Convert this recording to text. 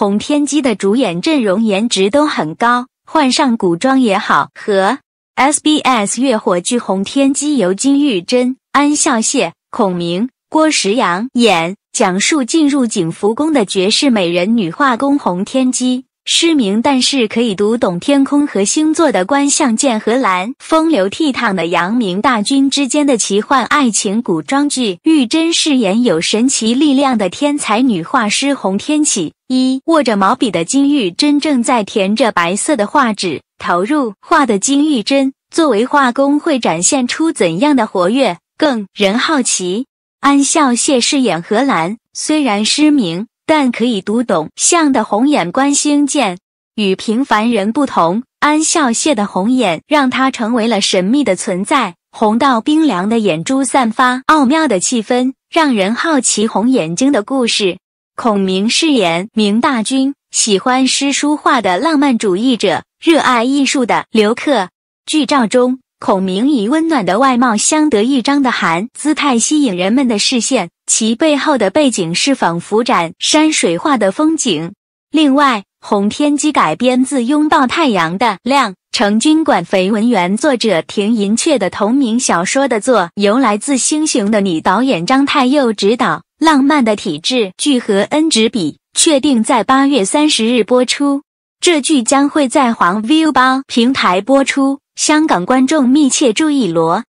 洪天基的主演阵容颜值都很高，换上古装也好。和 SBS 月火剧《洪天基》由金玉珍、安孝燮、孔明、郭时阳演，讲述进入景福宫的绝世美人女画工洪天基。失明，但是可以读懂天空和星座的观象剑。荷兰风流倜傥的扬名大军之间的奇幻爱情古装剧，玉贞饰演有神奇力量的天才女画师洪天启。一握着毛笔的金玉珍正在填着白色的画纸，投入画的金玉珍作为画工会展现出怎样的活跃？更人好奇。安孝燮饰演荷兰，虽然失明。但可以读懂相的红眼观星剑，与平凡人不同。安孝谢的红眼让他成为了神秘的存在，红到冰凉的眼珠散发奥妙的气氛，让人好奇红眼睛的故事。孔明饰演明大军，喜欢诗书画的浪漫主义者，热爱艺术的刘克。剧照中，孔明以温暖的外貌相得益彰的韩姿态吸引人们的视线。其背后的背景是仿佛展山水画的风景。另外，《红天机》改编自拥抱太阳的亮成军馆绯闻原作者田银雀的同名小说的作由来自星星的女导演张太佑执导，浪漫的体质剧和 N 值比确定在八月三十日播出。这剧将会在黄 view 八平台播出，香港观众密切注意罗。